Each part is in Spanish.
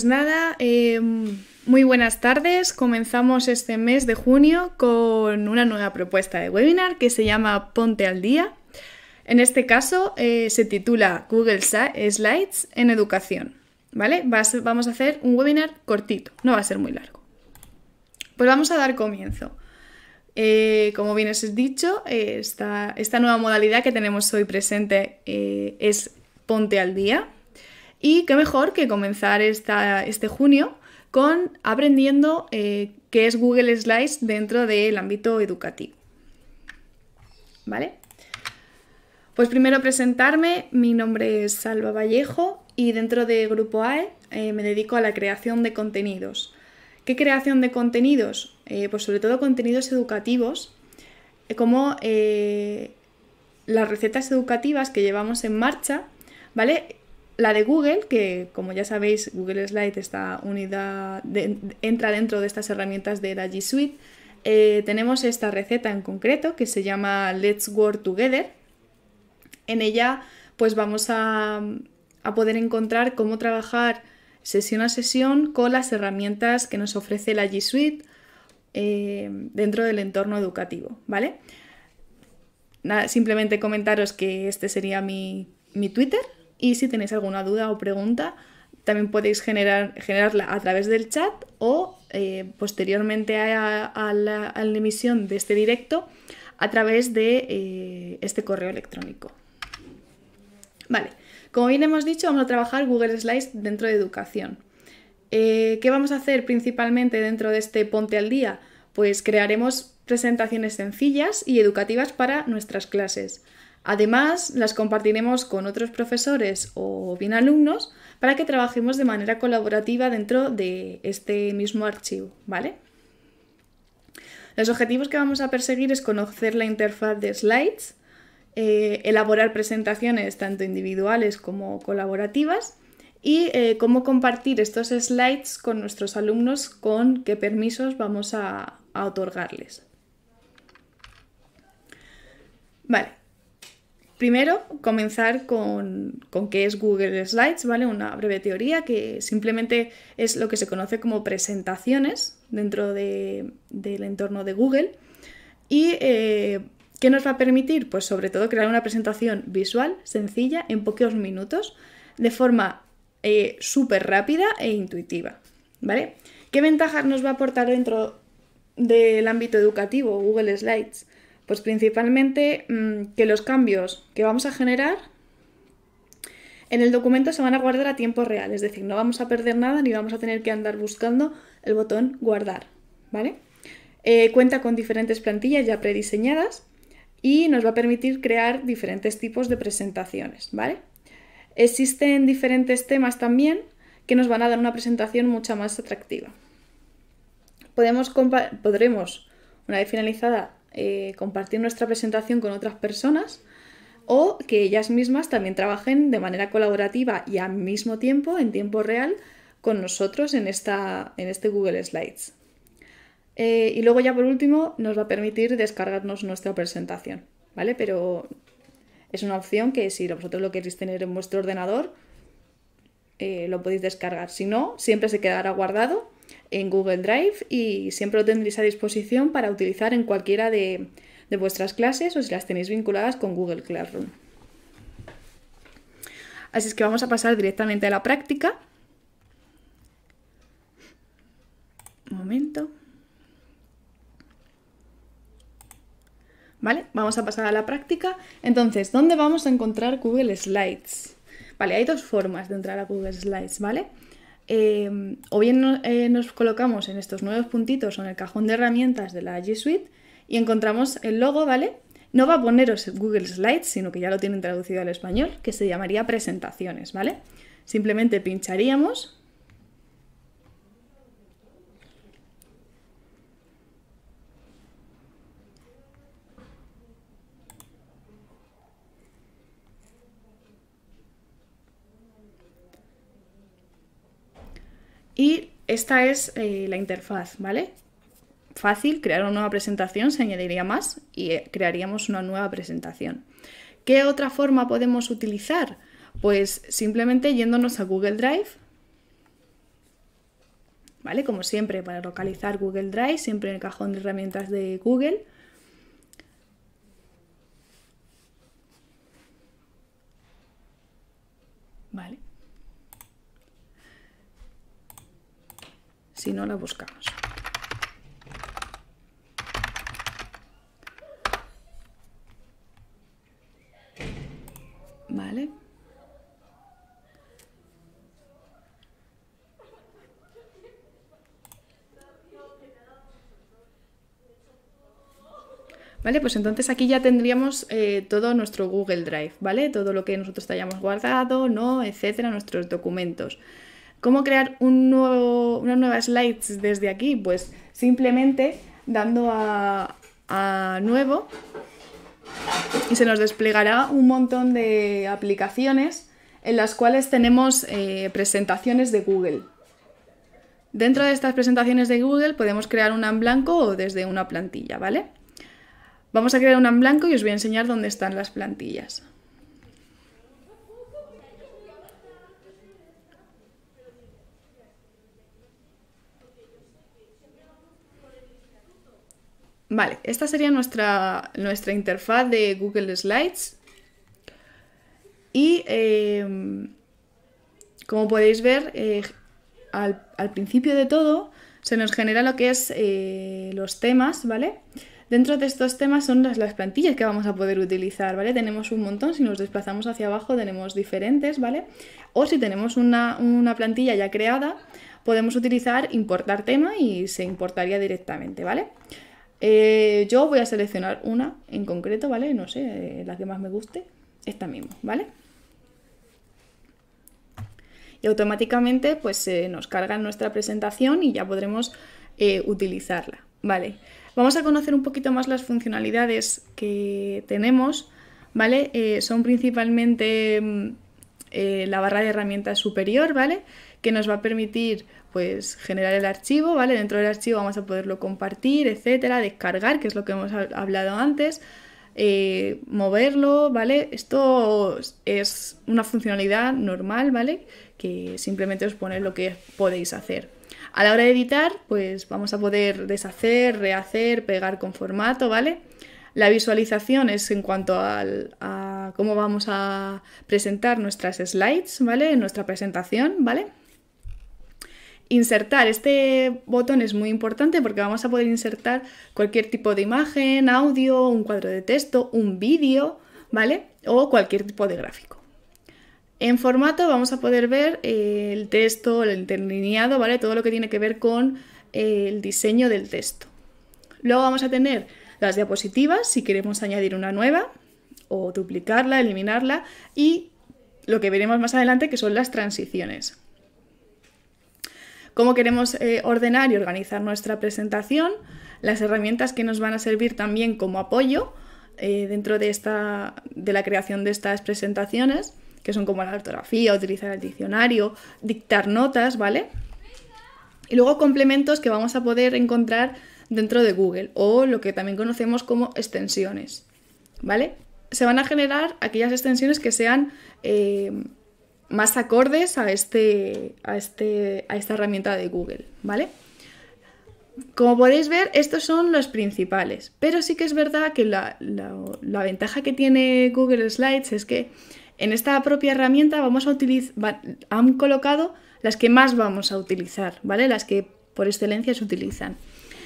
Pues nada, em, muy buenas tardes. Comenzamos este mes de junio con una nueva propuesta de webinar que se llama Ponte al Día. En este caso eh, se titula Google Slides en Educación. ¿Vale? vamos a hacer un webinar cortito, no va a ser muy largo. Pues vamos a dar comienzo. Eh, como bien os he dicho, eh, esta, nueva modalidad que tenemos hoy presente es Ponte al Día y qué mejor que comenzar este junio con aprendiendo eh, qué es Google Slides dentro del ámbito educativo. ¿Vale? Pues primero presentarme, mi nombre es Salva Vallejo y dentro de Grupo AE eh, me dedico a la creación de contenidos. ¿Qué creación de contenidos? Eh, pues sobre todo contenidos educativos, como las recetas educativas que llevamos en marcha, ¿vale? la de Google, que como ya sabéis, Google Slide está entra dentro de estas herramientas de la G Suite. Eh, tenemos esta receta en concreto que se llama Let's Work Together. En ella, pues vamos a, poder encontrar cómo trabajar sesión a sesión con las herramientas que nos ofrece la G Suite eh, dentro del entorno educativo, ¿vale? simplemente comentaros que este sería mi Twitter, y si tenéis alguna duda o pregunta, también podéis generarla a través del chat o eh, posteriormente a, la, emisión de este directo a través de eh, este correo electrónico. Vale, como bien hemos dicho, vamos a trabajar Google Slides dentro de educación. Eh, ¿Qué vamos a hacer principalmente dentro de este Ponte al Día? Pues crearemos presentaciones sencillas y educativas para nuestras clases. Además, las compartiremos con otros profesores o bien alumnos para que trabajemos de manera colaborativa dentro de este mismo archivo, ¿vale? Los objetivos que vamos a perseguir es conocer la interfaz de slides, eh, elaborar presentaciones tanto individuales como colaborativas y eh, cómo compartir estos slides con nuestros alumnos con qué permisos vamos a, a otorgarles. Vale, Primero, comenzar con, qué es Google Slides, ¿vale? Una breve teoría que simplemente es lo que se conoce como presentaciones dentro del entorno de Google. ¿Y eh, qué nos va a permitir? Pues sobre todo crear una presentación visual, sencilla, en pocos minutos, de forma eh, súper rápida e intuitiva, ¿vale? ¿Qué ventajas nos va a aportar dentro del ámbito educativo Google Slides? Pues principalmente mm, que los cambios que vamos a generar en el documento se van a guardar a tiempo real, es decir, no vamos a perder nada ni vamos a tener que andar buscando el botón guardar, ¿vale? Eh, cuenta con diferentes plantillas ya prediseñadas y nos va a permitir crear diferentes tipos de presentaciones, ¿vale? Existen diferentes temas también que nos van a dar una presentación mucho más atractiva. Podemos podremos, una vez finalizada eh, compartir nuestra presentación con otras personas o que ellas mismas también trabajen de manera colaborativa y al mismo tiempo, en tiempo real, con nosotros en, esta, en este Google Slides. Eh, y luego ya por último nos va a permitir descargarnos nuestra presentación, ¿vale? Pero es una opción que si vosotros lo queréis tener en vuestro ordenador, eh, lo podéis descargar. Si no, siempre se quedará guardado en Google Drive y siempre lo tendréis a disposición para utilizar en cualquiera de, vuestras clases o si las tenéis vinculadas con Google Classroom. Así es que vamos a pasar directamente a la práctica. Un momento. ¿Vale? Vamos a pasar a la práctica. Entonces, ¿dónde vamos a encontrar Google Slides? Vale, hay dos formas de entrar a Google Slides, ¿vale? Em, o bien eh, nos colocamos en estos nuevos puntitos o en el cajón de herramientas de la G Suite y encontramos el logo, ¿vale? No va a poneros Google Slides, sino que ya lo tienen traducido al español, que se llamaría presentaciones, ¿vale? Simplemente pincharíamos Y esta es eh, la interfaz, ¿vale? Fácil, crear una nueva presentación, se añadiría más y eh, crearíamos una nueva presentación. ¿Qué otra forma podemos utilizar? Pues simplemente yéndonos a Google Drive, ¿vale? Como siempre, para localizar Google Drive, siempre en el cajón de herramientas de Google. si no la buscamos. Vale. Vale, pues entonces aquí ya tendríamos eh, todo nuestro Google Drive, ¿vale? Todo lo que nosotros hayamos guardado, no, etcétera, nuestros documentos. ¿Cómo crear un una nueva slides desde aquí? Pues simplemente dando a, nuevo y se nos desplegará un montón de aplicaciones en las cuales tenemos eh, presentaciones de Google. Dentro de estas presentaciones de Google podemos crear una en blanco o desde una plantilla, ¿vale? Vamos a crear una en blanco y os voy a enseñar dónde están las plantillas. Vale, esta sería nuestra, nuestra interfaz de Google Slides. Y em, como podéis ver, eh, al, principio de todo se nos genera lo que es eh, los temas, ¿vale? Dentro de estos temas son las, las, plantillas que vamos a poder utilizar, ¿vale? Tenemos un montón, si nos desplazamos hacia abajo tenemos diferentes, ¿vale? O si tenemos una, plantilla ya creada, podemos utilizar importar tema y se importaría directamente, ¿vale? vale eh, yo voy a seleccionar una en concreto, ¿vale? No sé, eh, la que más me guste, esta misma, ¿vale? Y automáticamente pues se nos carga nuestra presentación y ya podremos eh, utilizarla, ¿vale? Vamos a conocer un poquito más las funcionalidades que tenemos, ¿vale? son principalmente mm, la barra de herramientas superior, ¿vale? vale que nos va a permitir pues generar el archivo, ¿vale? Dentro del archivo vamos a poderlo compartir, etcétera, descargar, que es lo que hemos hablado antes, eh, moverlo, ¿vale? Esto es una funcionalidad normal, ¿vale? Que simplemente os pone lo que podéis hacer. A la hora de editar, pues vamos a poder deshacer, rehacer, pegar con formato, ¿vale? La visualización es en cuanto a cómo vamos a presentar nuestras slides, ¿vale? nuestra presentación, ¿vale? insertar. Este botón es muy importante porque vamos a poder insertar cualquier tipo de imagen, audio, un cuadro de texto, un vídeo, ¿vale? O cualquier tipo de gráfico. En formato vamos a poder ver eh, el texto, el interlineado, ¿vale? Todo lo que tiene que ver con eh, el diseño del texto. Luego vamos a tener las diapositivas, si queremos añadir una nueva o duplicarla, eliminarla y lo que veremos más adelante que son las transiciones cómo queremos eh, ordenar y organizar nuestra presentación, las herramientas que nos van a servir también como apoyo eh, dentro de, esta, de la creación de estas presentaciones, que son como la ortografía, utilizar el diccionario, dictar notas, ¿vale? Y luego complementos que vamos a poder encontrar dentro de Google o lo que también conocemos como extensiones, ¿vale? Se van a generar aquellas extensiones que sean... Eh, más acordes este, a, este, a, esta herramienta de Google, ¿vale? Como podéis ver, estos son los principales, pero sí que es verdad que la, ventaja que tiene Google Slides es que en esta propia herramienta vamos a utilizar, han colocado las que más vamos a utilizar, ¿vale? Las que por excelencia se utilizan.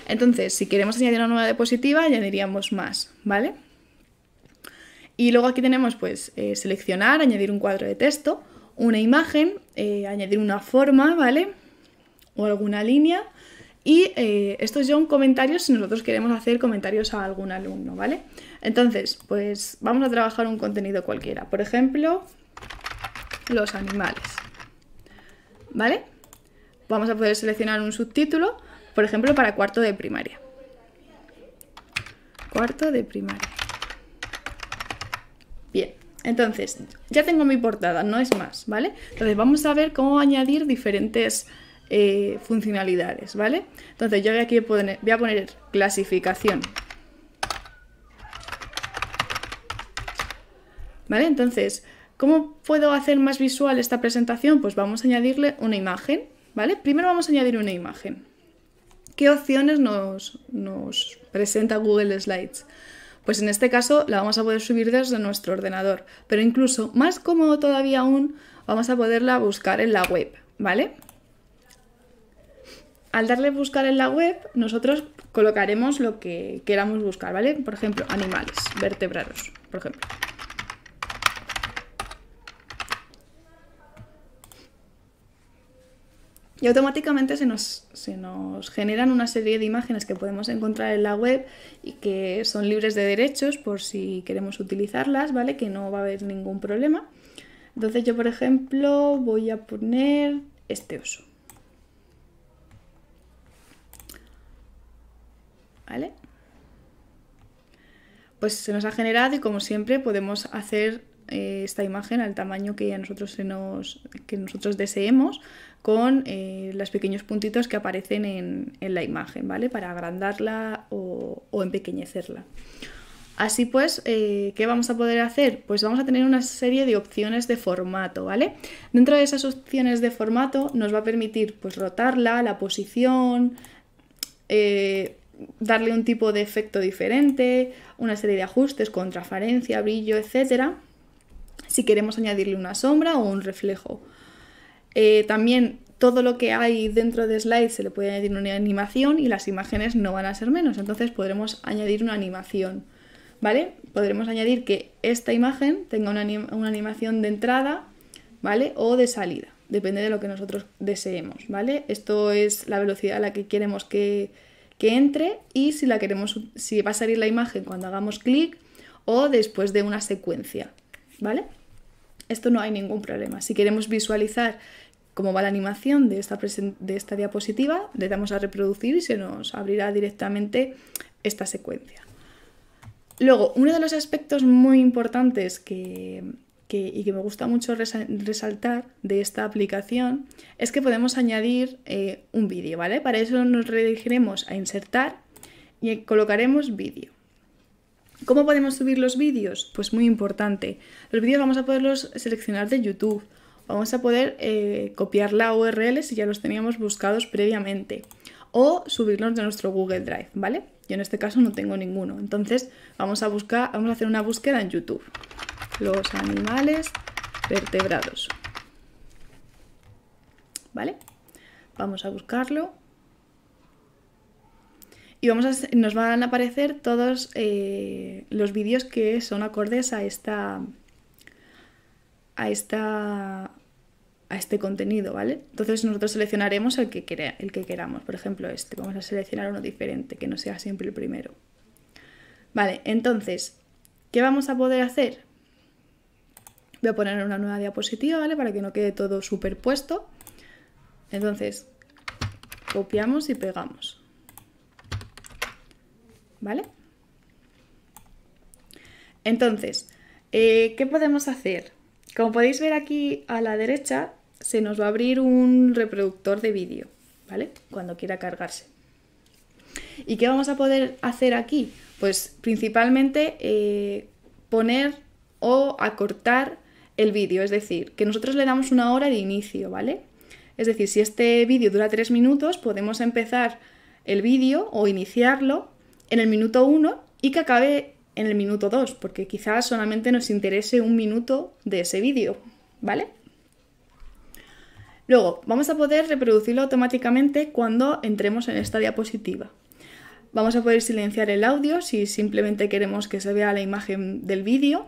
Entonces, si queremos añadir una nueva diapositiva, añadiríamos más, ¿vale? Y luego aquí tenemos, pues, eh, seleccionar, añadir un cuadro de texto, una imagen, eh, añadir una forma, ¿vale? O alguna línea. Y eh, esto es ya un comentario si nosotros queremos hacer comentarios a algún alumno, ¿vale? Entonces, pues vamos a trabajar un contenido cualquiera. Por ejemplo, los animales, ¿vale? Vamos a poder seleccionar un subtítulo, por ejemplo, para cuarto de primaria. Cuarto de primaria. Bien. Entonces, ya tengo mi portada, no es más, ¿vale? Entonces vamos a ver cómo añadir diferentes eh, funcionalidades, ¿vale? Entonces yo aquí voy a poner clasificación. ¿Vale? Entonces, ¿cómo puedo hacer más visual esta presentación? Pues vamos a añadirle una imagen, ¿vale? Primero vamos a añadir una imagen. ¿Qué opciones nos presenta Google Slides? Pues en este caso la vamos a poder subir desde nuestro ordenador, pero incluso más cómodo todavía aún, vamos a poderla buscar en la web, ¿vale? Al darle buscar en la web, nosotros colocaremos lo que queramos buscar, ¿vale? Por ejemplo, animales, vertebrados, por ejemplo. y automáticamente se nos, se nos generan una serie de imágenes que podemos encontrar en la web y que son libres de derechos por si queremos utilizarlas, ¿vale? Que no va a haber ningún problema. Entonces yo, por ejemplo, voy a poner este oso. ¿Vale? Pues se nos ha generado y como siempre podemos hacer eh, esta imagen al tamaño que nosotros, nosotros deseemos con eh, los pequeños puntitos que aparecen en, la imagen, ¿vale? Para agrandarla o, empequeñecerla. Así pues, eh, ¿qué vamos a poder hacer? Pues vamos a tener una serie de opciones de formato, ¿vale? Dentro de esas opciones de formato nos va a permitir pues, rotarla, la posición, darle un tipo de efecto diferente, una serie de ajustes contrafarencia, brillo, etc si queremos añadirle una sombra o un reflejo. Eh, también todo lo que hay dentro de Slide se le puede añadir una animación y las imágenes no van a ser menos, entonces podremos añadir una animación, ¿vale? Podremos añadir que esta imagen tenga una, animación de entrada, ¿vale? O de salida, depende de lo que nosotros deseemos, ¿vale? Esto es la velocidad a la que queremos que, entre y si la queremos, si va a salir la imagen cuando hagamos clic o después de una secuencia, ¿vale? Esto no hay ningún problema. Si queremos visualizar cómo va la animación de esta, de esta diapositiva, le damos a reproducir y se nos abrirá directamente esta secuencia. Luego, uno de los aspectos muy importantes que, que, y que me gusta mucho resaltar de esta aplicación es que podemos añadir eh, un vídeo, ¿vale? Para eso nos dirigiremos a insertar y colocaremos vídeo. ¿Cómo podemos subir los vídeos? Pues muy importante. Los vídeos vamos a poderlos seleccionar de YouTube. Vamos a poder eh, copiar la URL si ya los teníamos buscados previamente. O subirlos de nuestro Google Drive, ¿vale? Yo en este caso no tengo ninguno. Entonces vamos a buscar, vamos a hacer una búsqueda en YouTube. Los animales vertebrados. ¿Vale? Vamos a buscarlo y vamos a, nos van a aparecer todos eh, los vídeos que son acordes a esta a esta a este contenido, ¿vale? Entonces nosotros seleccionaremos el que, el que queramos, por ejemplo este, vamos a seleccionar uno diferente, que no sea siempre el primero. Vale, entonces, ¿qué vamos a poder hacer? Voy a poner una nueva diapositiva, ¿vale? Para que no quede todo superpuesto. Entonces, copiamos y pegamos. ¿vale? Entonces, eh, ¿qué podemos hacer? Como podéis ver aquí a la derecha, se nos va a abrir un reproductor de vídeo, ¿vale? Cuando quiera cargarse. ¿Y qué vamos a poder hacer aquí? Pues principalmente eh, poner o acortar el vídeo, es decir, que nosotros le damos una hora de inicio, ¿vale? Es decir, si este vídeo dura tres minutos, podemos empezar el vídeo o iniciarlo en el minuto 1 y que acabe en el minuto 2, porque quizás solamente nos interese un minuto de ese vídeo, ¿vale? Luego, vamos a poder reproducirlo automáticamente cuando entremos en esta diapositiva. Vamos a poder silenciar el audio si simplemente queremos que se vea la imagen del vídeo.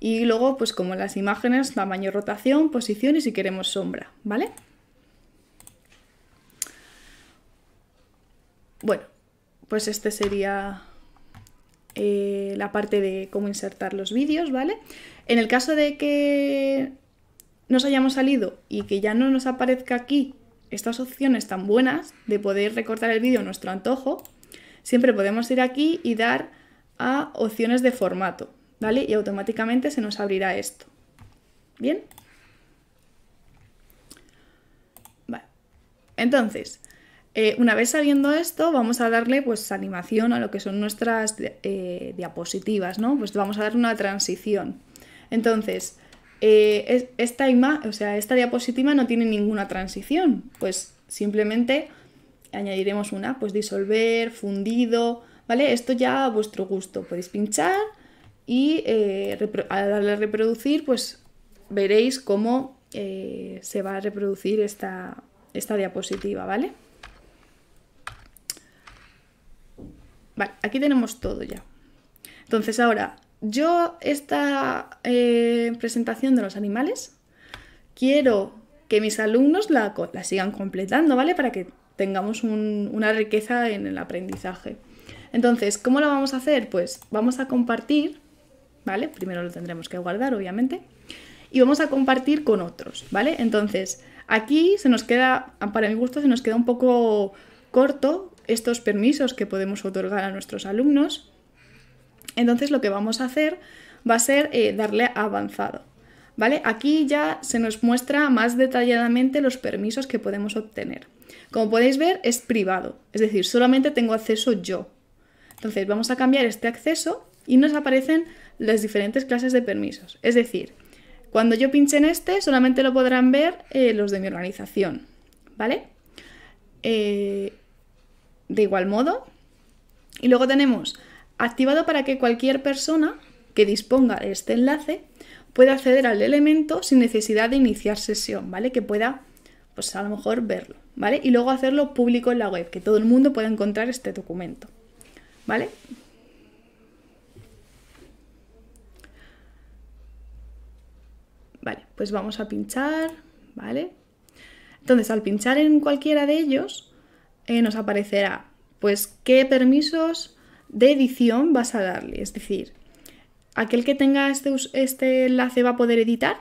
Y luego, pues como las imágenes, tamaño, rotación, posición y si queremos sombra, ¿vale? Bueno, pues este sería eh, la parte de cómo insertar los vídeos, ¿vale? En el caso de que nos hayamos salido y que ya no nos aparezca aquí estas opciones tan buenas de poder recortar el vídeo a nuestro antojo, siempre podemos ir aquí y dar a opciones de formato, ¿vale? Y automáticamente se nos abrirá esto. ¿Bien? Vale. Entonces, eh, una vez sabiendo esto, vamos a darle pues animación a lo que son nuestras eh, diapositivas, ¿no? Pues vamos a dar una transición. Entonces, eh, esta, o sea, esta diapositiva no tiene ninguna transición, pues simplemente añadiremos una, pues disolver, fundido, ¿vale? Esto ya a vuestro gusto, podéis pinchar y al darle reproducir, pues veréis cómo se va a reproducir esta, esta diapositiva, ¿vale? aquí tenemos todo ya. Entonces ahora, yo esta eh, presentación de los animales quiero que mis alumnos la, sigan completando, ¿vale? Para que tengamos una riqueza en el aprendizaje. Entonces, ¿cómo lo vamos a hacer? Pues vamos a compartir, ¿vale? Primero lo tendremos que guardar, obviamente, y vamos a compartir con otros, ¿vale? Entonces, aquí se nos queda, para mi gusto, se nos queda un poco corto estos permisos que podemos otorgar a nuestros alumnos, entonces lo que vamos a hacer va a ser eh, darle avanzado. ¿Vale? Aquí ya se nos muestra más detalladamente los permisos que podemos obtener. Como podéis ver, es privado, es decir, solamente tengo acceso yo. Entonces vamos a cambiar este acceso y nos aparecen las diferentes clases de permisos. Es decir, cuando yo pinche en este, solamente lo podrán ver eh, los de mi organización. ¿Vale? Eh, de igual modo. Y luego tenemos activado para que cualquier persona que disponga de este enlace pueda acceder al elemento sin necesidad de iniciar sesión, ¿vale? Que pueda, pues a lo mejor verlo, ¿vale? Y luego hacerlo público en la web, que todo el mundo pueda encontrar este documento, ¿vale? Vale, pues vamos a pinchar, ¿vale? Entonces, al pinchar en cualquiera de ellos, eh, nos aparecerá pues qué permisos de edición vas a darle. Es decir, aquel que tenga este, este enlace va a poder editar.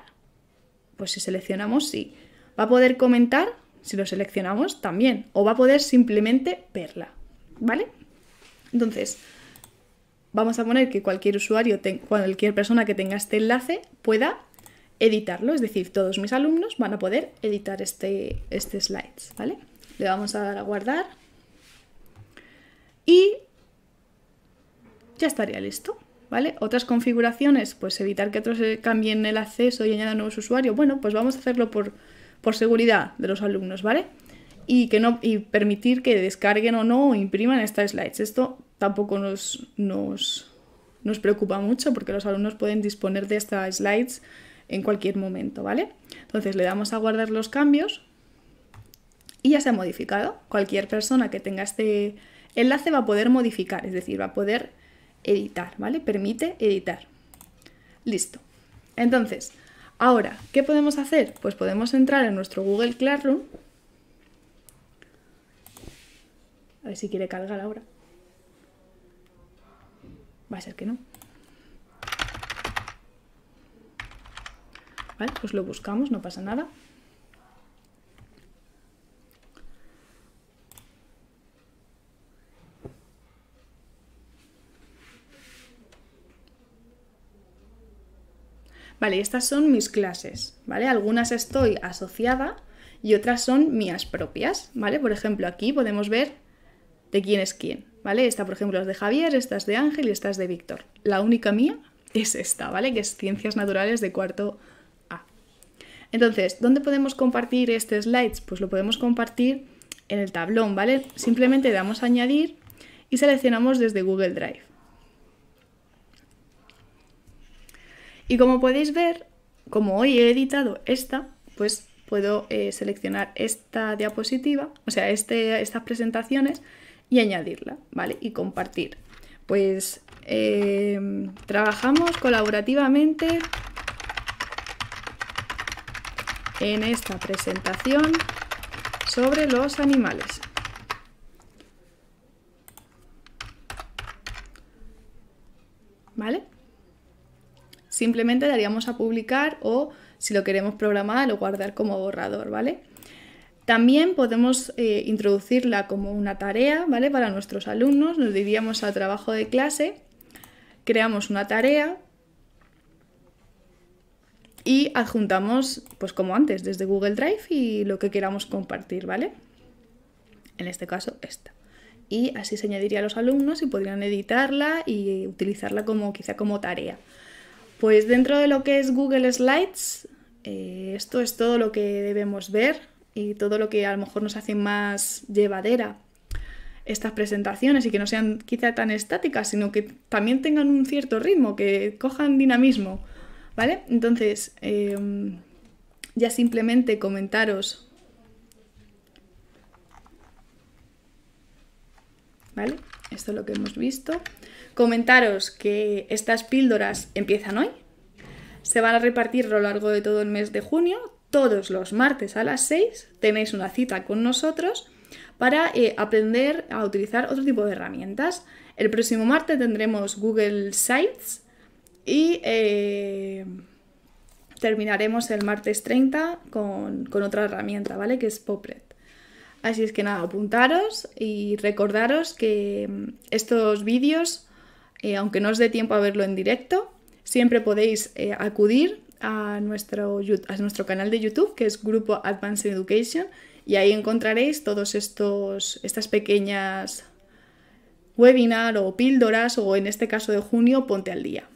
Pues si seleccionamos, sí. Va a poder comentar, si lo seleccionamos, también. O va a poder simplemente verla. ¿Vale? Entonces, vamos a poner que cualquier usuario, cualquier persona que tenga este enlace pueda editarlo, es decir, todos mis alumnos van a poder editar este, este slides, ¿vale? Le vamos a dar a guardar. Y ya estaría listo. ¿Vale? Otras configuraciones, pues evitar que otros eh, cambien el acceso y añadan nuevos usuarios. Bueno, pues vamos a hacerlo por, seguridad de los alumnos, ¿vale? Y, que no, permitir que descarguen o no o impriman estas slides. Esto tampoco nos, nos, nos preocupa mucho porque los alumnos pueden disponer de estas slides en cualquier momento, ¿vale? Entonces le damos a guardar los cambios y ya se ha modificado. Cualquier persona que tenga este enlace va a poder modificar, es decir, va a poder editar, ¿vale? Permite editar. Listo. Entonces, ahora, ¿qué podemos hacer? Pues podemos entrar en nuestro Google Classroom. A ver si quiere cargar ahora. Va a ser que no. Vale, pues lo buscamos, no pasa nada. Vale, estas son mis clases, ¿vale? Algunas estoy asociada y otras son mías propias, ¿vale? Por ejemplo, aquí podemos ver de quién es quién, ¿vale? Esta, por ejemplo, es de Javier, esta es de Ángel y esta es de Víctor. La única mía es esta, ¿vale? Que es Ciencias Naturales de cuarto A. Entonces, ¿dónde podemos compartir este slides? Pues lo podemos compartir en el tablón, ¿vale? Simplemente damos a añadir y seleccionamos desde Google Drive. Y como podéis ver, como hoy he editado esta, pues puedo eh, seleccionar esta diapositiva, o sea, este, estas presentaciones y añadirla, ¿vale? Y compartir. Pues em, trabajamos colaborativamente en esta presentación sobre los animales. ¿Vale? Simplemente daríamos a publicar o si lo queremos programar lo guardar como borrador, ¿vale? También podemos eh, introducirla como una tarea, ¿vale? Para nuestros alumnos, nos diríamos a trabajo de clase, creamos una tarea y adjuntamos, pues como antes, desde Google Drive y lo que queramos compartir, ¿vale? En este caso, esta. Y así se añadiría a los alumnos y podrían editarla y utilizarla como quizá como tarea. Pues dentro de lo que es Google Slides, eh, esto es todo lo que debemos ver y todo lo que a lo mejor nos hace más llevadera estas presentaciones y que no sean quizá tan estáticas, sino que también tengan un cierto ritmo, que cojan dinamismo, ¿vale? Entonces, em, ya simplemente comentaros, ¿vale? Esto es lo que hemos visto. Comentaros que estas píldoras empiezan hoy. Se van a repartir a lo largo de todo el mes de junio. Todos los martes a las 6 tenéis una cita con nosotros para eh, aprender a utilizar otro tipo de herramientas. El próximo martes tendremos Google Sites y eh, terminaremos el martes 30 con, otra herramienta, ¿vale? Que es Popred. Así es que nada, apuntaros y recordaros que mm, estos vídeos, eh, aunque no os dé tiempo a verlo en directo, siempre podéis eh, acudir a nuestro, canal de YouTube, que es Grupo Advanced Education, y ahí encontraréis todos estos, estas pequeñas webinar o píldoras, o en este caso de junio, ponte al día.